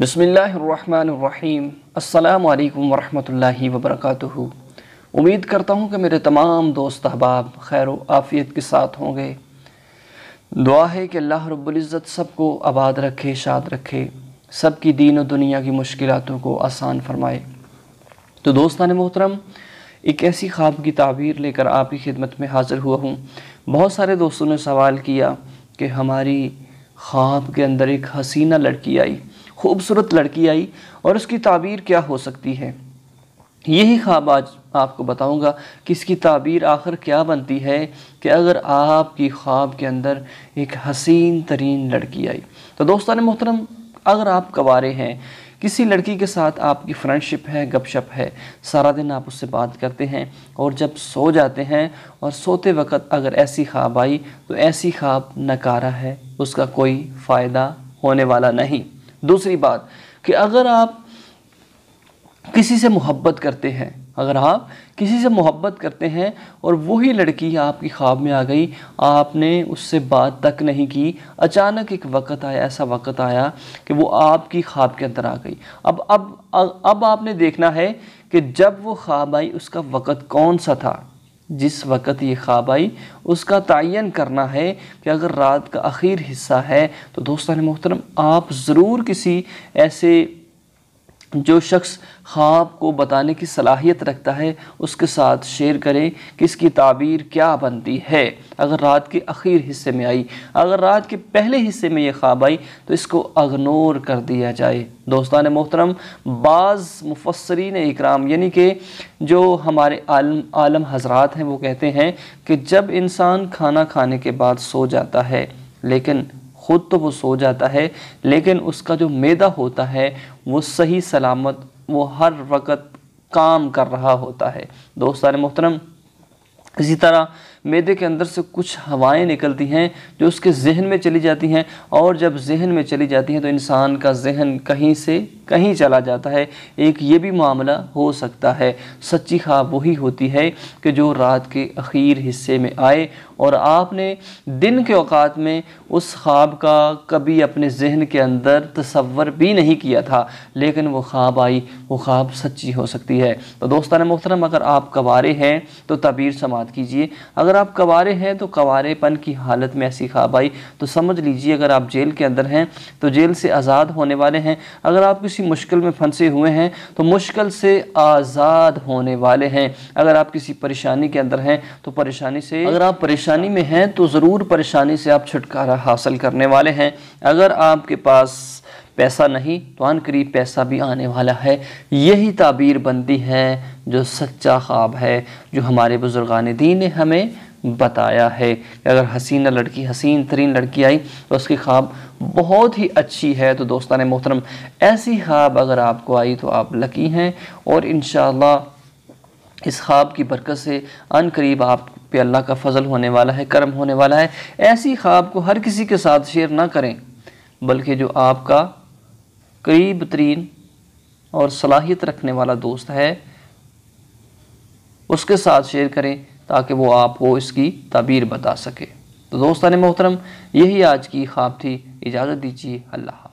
बसमिलीम अल्लाम वरहमतुल्लाहि वबरकातुहु उम्मीद करता हूँ कि मेरे तमाम दोस्त अहबाब खैर आफ़ियत के साथ होंगे दुआ है कि अल्लाह रब्ज़त सबको आबाद रखे शाद रखे सब की दीन और दुनिया की मुश्किलों को आसान फरमाए तो दोस्तान मोहतरम एक ऐसी ख्वाब की तबीर लेकर आपकी खिदमत में हाज़िर हुआ हूँ बहुत सारे दोस्तों ने सवाल किया कि हमारी ख्वाब के अंदर एक हसीना लड़की आई खूबसूरत लड़की आई और उसकी ताबीर क्या हो सकती है यही ख्वाब आज आपको बताऊंगा कि इसकी ताबीर आखिर क्या बनती है कि अगर आपकी ख्वाब के अंदर एक हसीन तरीन लड़की आई तो दोस्तान मोहतरम अगर आप कवारे हैं किसी लड़की के साथ आपकी फ्रेंडशिप है गपशप है सारा दिन आप उससे बात करते हैं और जब सो जाते हैं और सोते वक्त अगर ऐसी ख्वाब आई तो ऐसी ख्वाब नकारा है उसका कोई फ़ायदा होने वाला नहीं दूसरी बात कि अगर आप किसी से मोहब्बत करते हैं अगर आप किसी से मोहब्बत करते हैं और वही लड़की आपकी ख्वाब में आ गई आपने उससे बात तक नहीं की अचानक एक वक्त आया ऐसा वक्त आया कि वो आपकी ख्वाब के अंदर आ गई अब अब अब आपने देखना है कि जब वो ख्वाब आई उसका वक्त कौन सा था जिस वक़्त ये ख्वाब आई उसका तयन करना है कि अगर रात का आखिर हिस्सा है तो दोस्तान मोहतरम आप ज़रूर किसी ऐसे जो शख्स ख्वाब को बताने की सलाहियत रखता है उसके साथ शेयर करें कि इसकी ताबीर क्या बनती है अगर रात के अखीर हिस्से में आई अगर रात के पहले हिस्से में ये ख्वाब आई तो इसको अगनोर कर दिया जाए दोस्तान मोहतरम बाज़ मुफसरीन इकराम यानी कि जो हमारे आलम आलम हजरात हैं वो कहते हैं कि जब इंसान खाना खाने के बाद सो जाता है लेकिन खुद तो वो सो जाता है लेकिन उसका जो मैदा होता है वो सही सलामत वो हर वक्त काम कर रहा होता है दोस्तान मोहतरम इसी तरह मैदे के अंदर से कुछ हवाएं निकलती हैं जो उसके जहन में चली जाती हैं और जब जहन में चली जाती हैं तो इंसान का जहन कहीं से कहीं चला जाता है एक ये भी मामला हो सकता है सच्ची ख्वाब वही होती है कि जो रात के अखीर हिस्से में आए और आपने दिन के अवकात में उस ख्वाब का कभी अपने जहन के अंदर तसवर भी नहीं किया था लेकिन वो ख्वाब आई वो ख्वाब सच्ची हो सकती है तो दोस्तान मोहतरम अगर आप कवारे हैं तो तबीर समात कीजिए अगर अगर आप कवारे हैं तो कवारेपन की हालत में ऐसी ख्वाब आई तो समझ लीजिए अगर आप जेल के अंदर हैं तो जेल से आज़ाद होने वाले हैं अगर आप किसी मुश्किल में फंसे हुए हैं तो मुश्किल से आज़ाद होने वाले हैं अगर आप किसी परेशानी के अंदर हैं तो परेशानी से अगर आप परेशानी में हैं तो ज़रूर परेशानी से आप छुटकारा हासिल करने वाले हैं अगर आपके पास पैसा नहीं तो करीब पैसा भी आने वाला है यही ताबीर बनती है जो सच्चा ख्वाब है जो हमारे बुजुर्गान दीन ने हमें बताया है कि अगर हसीना लड़की हसीन तरीन लड़की आई तो उसकी ख्वाब बहुत ही अच्छी है तो दोस्तान मोहतरम ऐसी ख्वाब अगर आपको आई तो आप लकी हैं और इन इस ख्वाब की बरकत से अन करीब आप पे अल्लाह का फजल होने वाला है कर्म होने वाला है ऐसी ख्वाब को हर किसी के साथ शेयर ना करें बल्कि जो आपका करीब तरीन और सलाहियत रखने वाला दोस्त है उसके साथ शेयर करें ताकि वो आपको इसकी तबीर बता सके तो दोस्तान मोहतरम यही आज की ख्वाब थी इजाज़त दीजिए अल्लाह